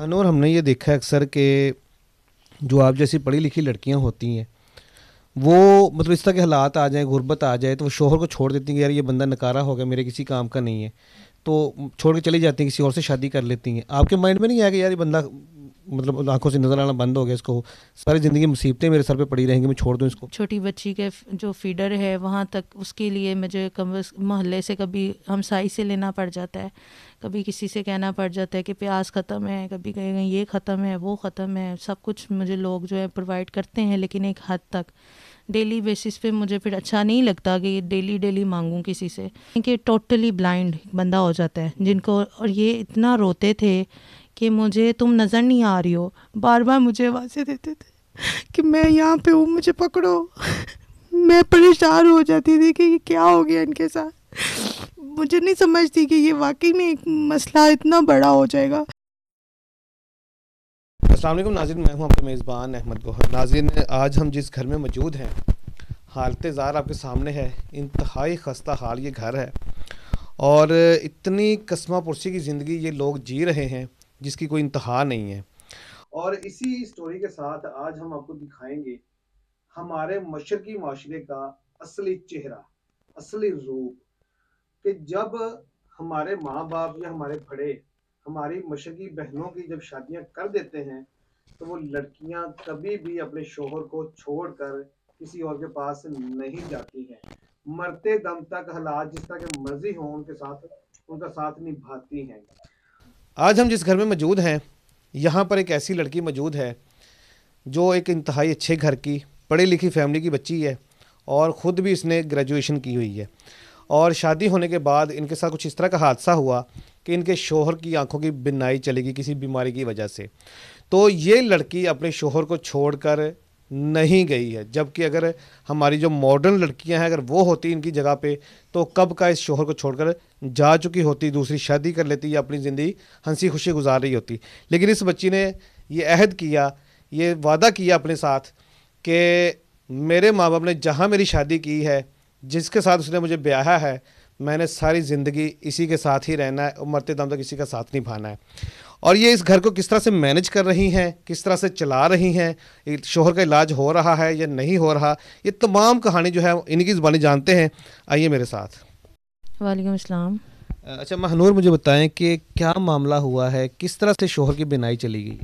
अनोर हमने ये देखा है अक्सर कि जो आप जैसी पढ़ी लिखी लड़कियां होती हैं वो मतलब इस तरह के हालात आ जाए गुर्बत आ जाए तो वो शोहर को छोड़ देती हैं कि यार ये बंदा नकारा हो गया मेरे किसी काम का नहीं है तो छोड़ के चली जाती हैं किसी और से शादी कर लेती हैं आपके माइंड में नहीं आया कि यार ये बंदा मतलब आंखों से नजर आना बंद हो गया इसको सारी ज़िंदगी मुसीबतें मेरे सर पे पड़ी रहेंगी मैं छोड़ दूँ इसको छोटी बच्ची के जो फीडर है वहाँ तक उसके लिए मुझे मोहल्ले से कभी हमसाई से लेना पड़ जाता है कभी किसी से कहना पड़ जाता है कि प्याज ख़त्म है कभी कहीं कहीं ये ख़त्म है वो ख़त्म है सब कुछ मुझे लोग जो है प्रोवाइड करते हैं लेकिन एक हद तक डेली बेसिस पे मुझे फिर अच्छा नहीं लगता कि डेली डेली मांगूं किसी से क्योंकि टोटली ब्लाइंड बंदा हो जाता है जिनको और ये इतना रोते थे कि मुझे तुम नज़र नहीं आ रही हो बार बार मुझे आवाज़ें देते थे कि मैं यहाँ पे हूँ मुझे पकड़ो मैं परेशान हो जाती थी कि क्या हो गया इनके साथ मुझे नहीं समझती कि ये वाकई में एक मसला इतना बड़ा हो जाएगा वालेकुम नाजिन मैं हूं आपका मेज़बान अहमद गोहर नाजिन आज हम जिस घर में मौजूद हैं हालत ज़ार आपके सामने है इंतहाई खस्ता हाल ये घर है और इतनी कसमा पुरसी की ज़िंदगी ये लोग जी रहे हैं जिसकी कोई इंतहा नहीं है और इसी स्टोरी के साथ आज हम आपको दिखाएंगे हमारे मशरकी माशरे का असली चेहरा असली रूप कि जब हमारे माँ बाप या हमारे बड़े हमारी मशरकी बहनों की जब शादियां कर देते हैं तो वो लड़कियां कभी भी अपने शोहर को छोड़कर किसी और के पास नहीं जाती हैं मरते दम तक हालात जिस तरह के मर्जी हों उनके साथ उनका साथ निभाती हैं आज हम जिस घर में मौजूद हैं यहाँ पर एक ऐसी लड़की मौजूद है जो एक इंतहाई अच्छे घर की पढ़ी लिखी फैमिली की बच्ची है और ख़ुद भी इसने ग्रेजुएशन की हुई है और शादी होने के बाद इनके साथ कुछ इस तरह का हादसा हुआ कि इनके शोहर की आंखों की बिनाई चलेगी किसी बीमारी की वजह से तो ये लड़की अपने शोहर को छोड़कर नहीं गई है जबकि अगर हमारी जो मॉडर्न लड़कियां हैं अगर वो होती इनकी जगह पे तो कब का इस शोहर को छोड़कर जा चुकी होती दूसरी शादी कर लेती या अपनी ज़िंदगी हंसी खुशी गुजार रही होती लेकिन इस बच्ची ने ये अहद किया ये वादा किया अपने साथ कि मेरे माँ बाप ने जहाँ मेरी शादी की है जिसके साथ उसने मुझे ब्याह है मैंने सारी ज़िंदगी इसी के साथ ही रहना है और मरते दम तक इसी का साथ नहीं भाना है और ये इस घर को किस तरह से मैनेज कर रही हैं किस तरह से चला रही हैं शोहर का इलाज हो रहा है या नहीं हो रहा ये तमाम कहानी जो है इनकी ज़बानी जानते हैं आइए मेरे साथ वालेकुम अस्सलाम अच्छा महनूर मुझे बताएं कि क्या मामला हुआ है किस तरह से शोहर की बिनाई चली गई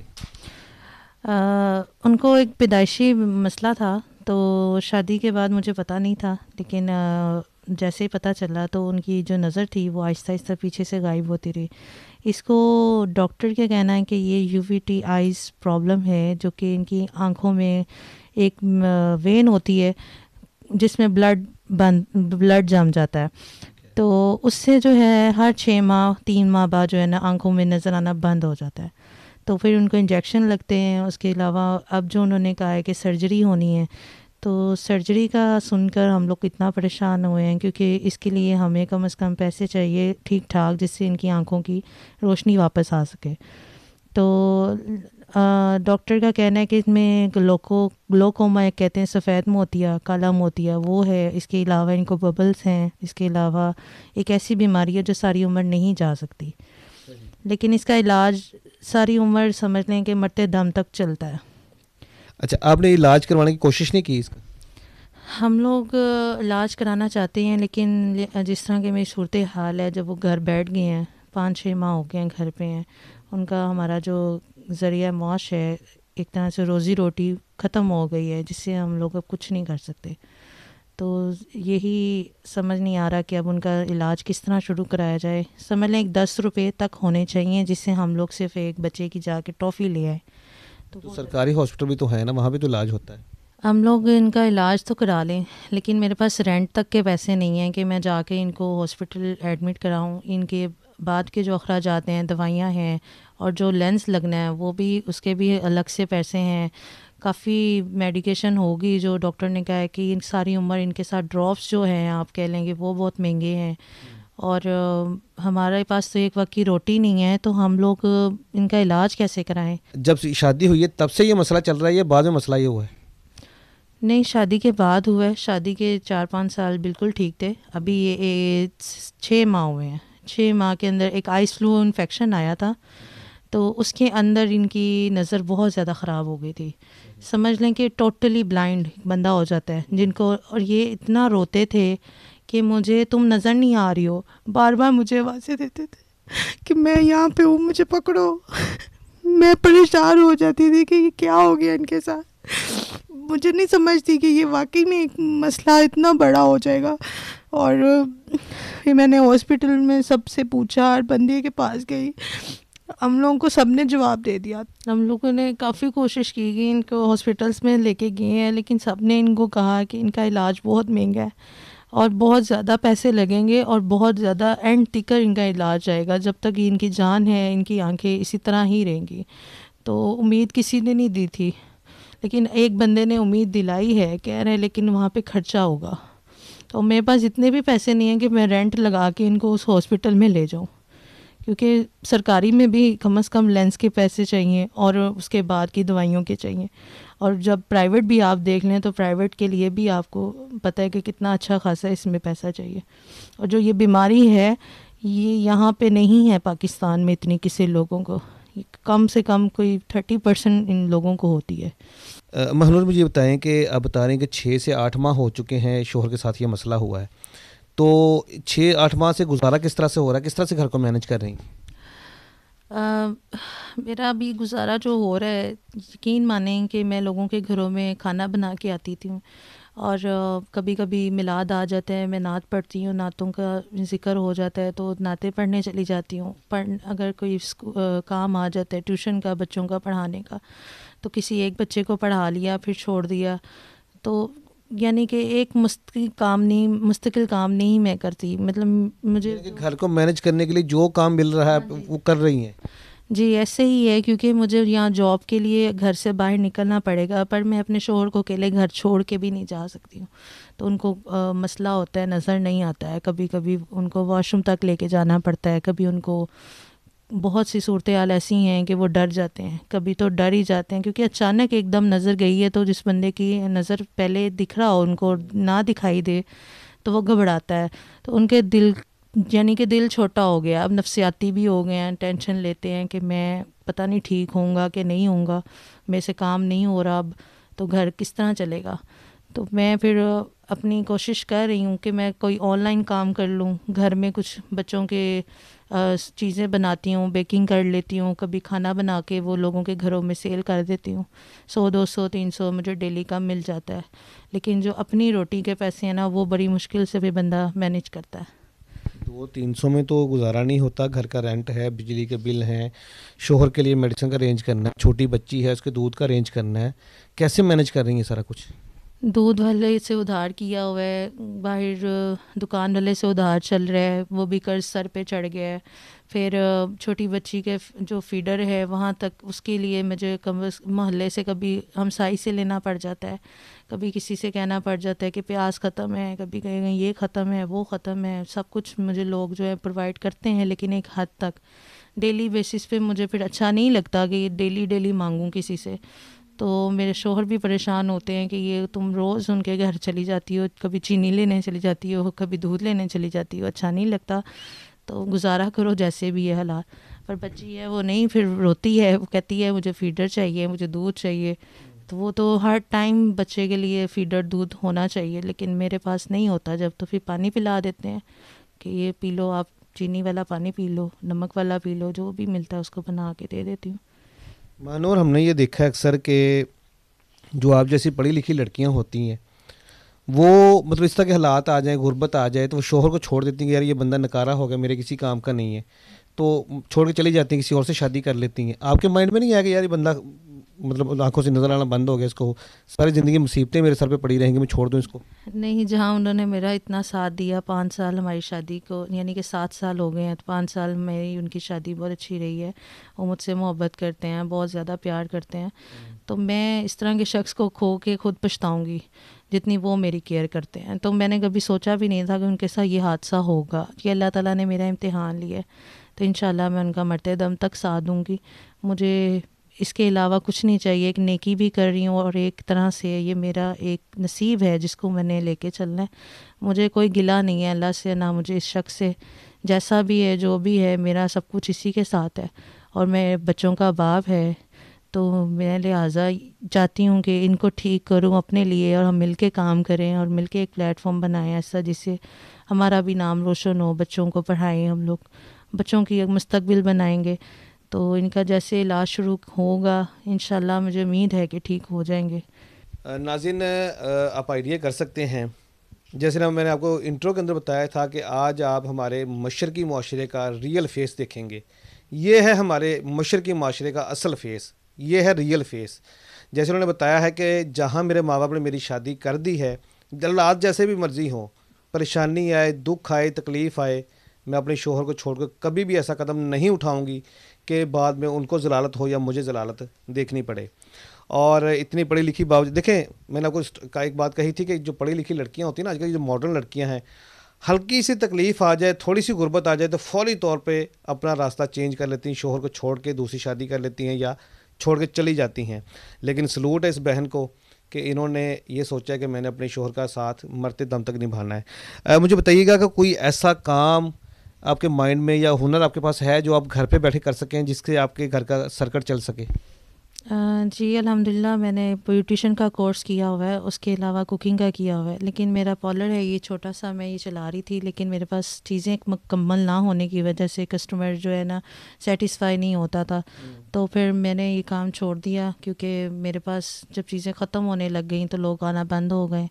उनको एक पैदाइशी मसला था तो शादी के बाद मुझे पता नहीं था लेकिन आ, जैसे ही पता चला तो उनकी जो नज़र थी वो आहिस्ता आहिस्ता पीछे से गायब होती रही इसको डॉक्टर का कहना है कि ये U V T eyes problem है जो कि इनकी आँखों में एक वेन होती है जिसमें ब्लड बंद ब्लड जम जाता है तो उससे जो है हर छः माह तीन माह बाद जो है ना आँखों में नज़र आना बंद हो जाता है तो फिर उनको इंजेक्शन लगते हैं उसके अलावा अब जो उन्होंने कहा है कि सर्जरी होनी है तो सर्जरी का सुनकर हम लोग इतना परेशान हुए हैं क्योंकि इसके लिए हमें कम से कम पैसे चाहिए ठीक ठाक जिससे इनकी आंखों की रोशनी वापस आ सके तो डॉक्टर का कहना है कि इसमें ग्लोको ग्लोकोमा कहते हैं सफ़ेद मोतिया काला मोतिया वो है इसके अलावा इनको बबल्स हैं इसके अलावा एक ऐसी बीमारी है जो सारी उम्र नहीं जा सकती लेकिन इसका इलाज सारी उम्र समझ लें कि मरते दम तक चलता है अच्छा आपने इलाज करवाने की कोशिश नहीं की इसका हम लोग इलाज कराना चाहते हैं लेकिन जिस तरह की मेरी सूरत हाल है जब वो घर बैठ गए हैं पाँच छः माह हो गए हैं घर पे हैं उनका हमारा जो ज़रिया मुआश है एक तरह से रोज़ी रोटी ख़त्म हो गई है जिससे हम लोग अब कुछ नहीं कर सकते तो यही समझ नहीं आ रहा कि अब उनका इलाज किस तरह शुरू कराया जाए समझ लें एक दस रुपये तक होने चाहिए जिससे हम लोग सिर्फ एक बच्चे की जाके टॉफ़ी ले आए तो, तो सरकारी हॉस्पिटल भी तो है ना वहाँ भी तो इलाज होता है हम लोग इनका इलाज तो करा लें लेकिन मेरे पास रेंट तक के पैसे नहीं हैं कि मैं जाके इनको हॉस्पिटल एडमिट कराऊं इनके बाद के जो अखराज आते हैं दवाइयाँ हैं और जो लेंस लगना है वो भी उसके भी अलग से पैसे हैं काफ़ी मेडिकेशन होगी जो डॉक्टर ने कहा है कि इन सारी उम्र इनके साथ ड्रॉप्स जो हैं आप कह लेंगे वो बहुत महंगे हैं और हमारे पास तो एक वक्त की रोटी नहीं है तो हम लोग इनका इलाज कैसे कराएं जब शादी हुई है तब से ये मसला चल रहा है या बाद में मसला ये हुआ है नहीं शादी के बाद हुआ है शादी के चार पाँच साल बिल्कुल ठीक थे अभी ये छः माह हुए हैं छः माह के अंदर एक आइस फ्लू इन्फेक्शन आया था तो उसके अंदर इनकी नज़र बहुत ज़्यादा ख़राब हो गई थी समझ लें कि टोटली ब्लाइंड बंदा हो जाता है जिनको और ये इतना रोते थे कि मुझे तुम नज़र नहीं आ रही हो बार बार मुझे आवाज़ें देते थे कि मैं यहाँ पे हूँ मुझे पकड़ो मैं परेशान हो जाती थी कि क्या हो गया इनके साथ मुझे नहीं समझती कि ये वाकई में एक मसला इतना बड़ा हो जाएगा और फिर मैंने हॉस्पिटल में सबसे पूछा हर बंदे के पास गई हम लोगों को सब ने जवाब दे दिया हम लोगों ने काफ़ी कोशिश की कि इनको हॉस्पिटल्स में लेके गए हैं लेकिन सब ने इनको कहा कि इनका इलाज बहुत महंगा है और बहुत ज़्यादा पैसे लगेंगे और बहुत ज़्यादा एंड तिकर इनका इलाज आएगा जब तक इनकी जान है इनकी आंखें इसी तरह ही रहेंगी तो उम्मीद किसी ने नहीं दी थी लेकिन एक बंदे ने उम्मीद दिलाई है कह रहे हैं लेकिन वहाँ पे खर्चा होगा तो मेरे पास इतने भी पैसे नहीं हैं कि मैं रेंट लगा के इनको उस हॉस्पिटल में ले जाऊँ क्योंकि सरकारी में भी कम अज़ कम लेंस के पैसे चाहिए और उसके बाद की दवाइयों के चाहिए और जब प्राइवेट भी आप देख लें तो प्राइवेट के लिए भी आपको पता है कि कितना अच्छा खासा इसमें पैसा चाहिए और जो ये बीमारी है ये यहाँ पे नहीं है पाकिस्तान में इतनी किसी लोगों को कम से कम कोई थर्टी परसेंट इन लोगों को होती है महनूर मुझे बताएं कि आप बता रहे हैं कि छः से आठ माह हो चुके हैं शोहर के साथ ये मसला हुआ है तो छः आठ माह से गुजारा किस तरह से हो रहा है किस तरह से घर को मैनेज कर रही हैं आ, मेरा अभी गुजारा जो हो रहा है यकीन माने कि मैं लोगों के घरों में खाना बना के आती थी हूँ और कभी कभी मिलाद आ जाते हैं मैं नात पढ़ती हूँ नातों का जिक्र हो जाता है तो नाते पढ़ने चली जाती हूँ पढ़ अगर कोई आ, काम आ जाता है ट्यूशन का बच्चों का पढ़ाने का तो किसी एक बच्चे को पढ़ा लिया फिर छोड़ दिया तो यानी कि एक मुस्तकिल काम नहीं मुस्तकिल काम नहीं मैं करती मतलब मुझे घर को मैनेज करने के लिए जो काम मिल रहा है हाँ वो कर रही हैं जी ऐसे ही है क्योंकि मुझे यहाँ जॉब के लिए घर से बाहर निकलना पड़ेगा पर मैं अपने शोहर को अकेले घर छोड़ के भी नहीं जा सकती हूँ तो उनको आ, मसला होता है नज़र नहीं आता है कभी कभी उनको वॉशरूम तक लेके जाना पड़ता है कभी उनको बहुत सी सूरत हाल ऐसी हैं कि वो डर जाते हैं कभी तो डर ही जाते हैं क्योंकि अचानक एकदम नज़र गई है तो जिस बंदे की नज़र पहले दिख रहा हो उनको ना दिखाई दे तो वो घबराता है तो उनके दिल यानी कि दिल छोटा हो गया अब नफसियाती भी हो गए हैं टेंशन लेते हैं कि मैं पता नहीं ठीक होऊंगा कि नहीं होऊंगा मेरे से काम नहीं हो रहा अब तो घर किस तरह चलेगा तो मैं फिर अपनी कोशिश कर रही हूँ कि मैं कोई ऑनलाइन काम कर लूँ घर में कुछ बच्चों के चीज़ें बनाती हूँ बेकिंग कर लेती हूँ कभी खाना बना के वो लोगों के घरों में सेल कर देती हूँ सौ दो सौ तीन सौ मुझे डेली का मिल जाता है लेकिन जो अपनी रोटी के पैसे हैं ना वो बड़ी मुश्किल से भी बंदा मैनेज करता है दो तीन सौ में तो गुजारा नहीं होता घर का रेंट है बिजली के बिल हैं शोहर के लिए मेडिसिन का अरेंज करना है छोटी बच्ची है उसके दूध का अरेंज करना है कैसे मैनेज कर रही है सारा कुछ दूध वाले से उधार किया हुआ है बाहर दुकान वाले से उधार चल रहा है वो भी कर्ज सर पे चढ़ गया है फिर छोटी बच्ची के जो फीडर है वहाँ तक उसके लिए मुझे कम मोहल्ले से कभी हमसाई से लेना पड़ जाता है कभी किसी से कहना पड़ जाता है कि प्याज ख़त्म है कभी कहेंगे ये ख़त्म है वो ख़त्म है सब कुछ मुझे लोग जो है प्रोवाइड करते हैं लेकिन एक हद तक डेली बेसिस पे मुझे फिर अच्छा नहीं लगता कि डेली डेली मांगूँ किसी से तो मेरे शोहर भी परेशान होते हैं कि ये तुम रोज़ उनके घर चली जाती हो कभी चीनी लेने चली जाती हो कभी दूध लेने चली जाती हो अच्छा नहीं लगता तो गुजारा करो जैसे भी है हालात पर बच्ची है वो नहीं फिर रोती है वो कहती है मुझे फीडर चाहिए मुझे दूध चाहिए तो वो तो हर टाइम बच्चे के लिए फीडर दूध होना चाहिए लेकिन मेरे पास नहीं होता जब तो फिर पानी पिला देते हैं कि ये पी लो आप चीनी वाला पानी पी लो नमक वाला पी लो जो भी मिलता है उसको बना के दे देती हूँ मानोर हमने ये देखा है अक्सर कि जो आप जैसी पढ़ी लिखी लड़कियाँ होती हैं वो मतलब इस तरह के हालात आ जाए गुर्बत आ जाए तो वो शोहर को छोड़ देती हैं कि यार ये बंदा नकारा हो गया मेरे किसी काम का नहीं है तो छोड़ के चली जाती हैं किसी और से शादी कर लेती हैं आपके माइंड में नहीं आया कि यार ये बंदा मतलब आंखों से नज़र आना बंद हो गया इसको सारी ज़िंदगी मुसीबतें मेरे सर पे पड़ी रहेंगी मैं छोड़ दूँ इसको नहीं जहाँ उन्होंने मेरा इतना साथ दिया पाँच साल हमारी शादी को यानी कि सात साल हो गए हैं तो पाँच साल मेरी उनकी शादी बहुत अच्छी रही है वो मुझसे मोहब्बत करते हैं बहुत ज़्यादा प्यार करते हैं तो मैं इस तरह के शख्स को खो के खुद पछताऊँगी जितनी वो मेरी केयर करते हैं तो मैंने कभी सोचा भी नहीं था कि उनके साथ ये हादसा होगा कि अल्लाह ताला ने मेरा इम्तहान लिया तो इन मैं उनका मरते दम तक साथ दूँगी मुझे इसके अलावा कुछ नहीं चाहिए एक नेकी भी कर रही हूँ और एक तरह से ये मेरा एक नसीब है जिसको मैंने लेके चलना है मुझे कोई गिला नहीं है अल्लाह से ना मुझे इस शख्स से जैसा भी है जो भी है मेरा सब कुछ इसी के साथ है और मैं बच्चों का बाप है तो मैं लिहाजा चाहती हूँ कि इनको ठीक करूँ अपने लिए और हम मिल के काम करें और मिल के एक प्लेटफॉर्म बनाएं ऐसा जिससे हमारा भी नाम रोशन हो बच्चों को पढ़ाएँ हम लोग बच्चों की एक मुस्तबिल बनाएंगे तो इनका जैसे इलाज शुरू होगा इन मुझे उम्मीद है कि ठीक हो जाएंगे नाजिन आप आइडिया कर सकते हैं जैसे ना मैंने आपको इंट्रो के अंदर बताया था कि आज आप हमारे मशरकी माशरे का रियल फेस देखेंगे ये है हमारे मशरकी माशरे का असल फेस ये है रियल फेस जैसे उन्होंने बताया है कि जहाँ मेरे माँ बाप ने मेरी शादी कर दी है हालात जैसे भी मर्जी हो परेशानी आए दुख आए तकलीफ़ आए मैं अपने शोहर को छोड़कर कभी भी ऐसा कदम नहीं उठाऊंगी के बाद में उनको जलालत हो या मुझे जलालत देखनी पड़े और इतनी पढ़ी लिखी बावजूद देखें मैंने आपको का एक बात कही थी कि जो पढ़ी लिखी लड़कियाँ होती हैं ना आजकल जो मॉडर्न लड़कियाँ हैं हल्की सी तकलीफ़ आ जाए थोड़ी सी गुर्बत आ जाए तो फौरी तौर पे अपना रास्ता चेंज कर लेती हैं शोहर को छोड़ के दूसरी शादी कर लेती हैं या छोड़ के चली जाती हैं लेकिन सलूट है इस बहन को कि इन्होंने ये सोचा कि मैंने अपने शोहर का साथ मरते दम तक निभाना है आ, मुझे बताइएगा कि कोई ऐसा काम आपके माइंड में या हुनर आपके पास है जो आप घर पे बैठे कर सकें जिससे आपके घर का सर्कट चल सके जी अल्हम्दुलिल्लाह मैंने ब्यूटिशन का कोर्स किया हुआ है उसके अलावा कुकिंग का किया हुआ है लेकिन मेरा पॉलर है ये छोटा सा मैं ये चला रही थी लेकिन मेरे पास चीज़ें मुकम्मल ना होने की वजह से कस्टमर जो है ना सेटिस्फाई नहीं होता था हम्म। तो फिर मैंने ये काम छोड़ दिया क्योंकि मेरे पास जब चीज़ें ख़त्म होने लग गई तो लोग आना बंद हो गए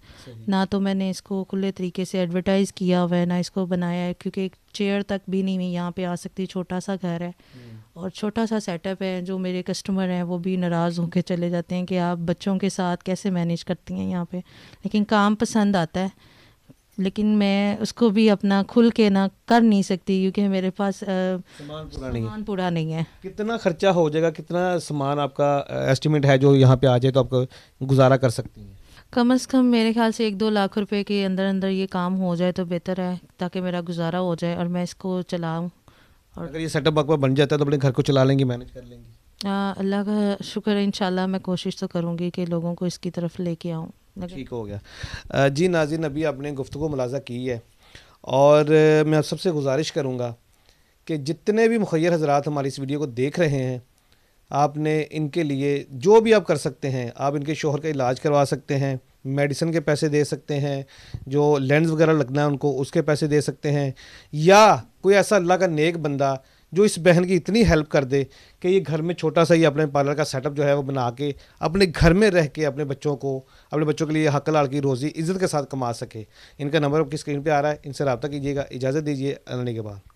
ना तो मैंने इसको खुले तरीके से एडवर्टाइज़ किया हुआ है ना इसको बनाया है क्योंकि एक चेयर तक भी नहीं हुई यहाँ पर आ सकती छोटा सा घर है हम्म। और छोटा सा सेटअप है जो मेरे कस्टमर हैं वो भी नाराज़ होकर चले जाते हैं कि आप बच्चों के साथ कैसे मैनेज करती हैं यहाँ पे लेकिन काम पसंद आता है लेकिन मैं उसको भी अपना खुल के ना कर नहीं सकती क्योंकि मेरे पास सामान पूरा नहीं पूरा नहीं है कितना खर्चा हो जाएगा कितना सामान आपका एस्टिमेट है जो यहाँ पे आ जाए तो आप गुजारा कर सकती हैं कम अज़ कम मेरे ख्याल से एक दो लाख रुपए के अंदर अंदर ये काम हो जाए तो बेहतर है ताकि मेरा गुजारा हो जाए और मैं इसको चलाऊँ और अगर ये सेटअप बकवा बन जाता है तो अपने घर को चला लेंगे मैनेज कर लेंगे अल्लाह का शुक्र है इंशाल्लाह मैं कोशिश तो करूँगी कि लोगों को इसकी तरफ लेके आऊँ ठीक हो गया जी नाजिन अभी आपने गुफ्तु मुलाजा की है और मैं आप सबसे गुजारिश करूँगा कि जितने भी मुखैर हजरात हमारी इस वीडियो को देख रहे हैं आपने इनके लिए जो भी आप कर सकते हैं आप इनके शोहर का इलाज करवा सकते हैं मेडिसिन के पैसे दे सकते हैं जो लेंस वगैरह लगना है उनको उसके पैसे दे सकते हैं या कोई ऐसा अल्लाह का नेक बंदा जो इस बहन की इतनी हेल्प कर दे कि ये घर में छोटा सा ही अपने पार्लर का सेटअप जो है वो बना के अपने घर में रह के अपने बच्चों को अपने बच्चों के लिए हक लाल की रोज़ी इज़्ज़त के साथ कमा सके इनका नंबर आपकी स्क्रीन पे आ रहा है इनसे रबता कीजिएगा इजाज़त दीजिए आने के बाद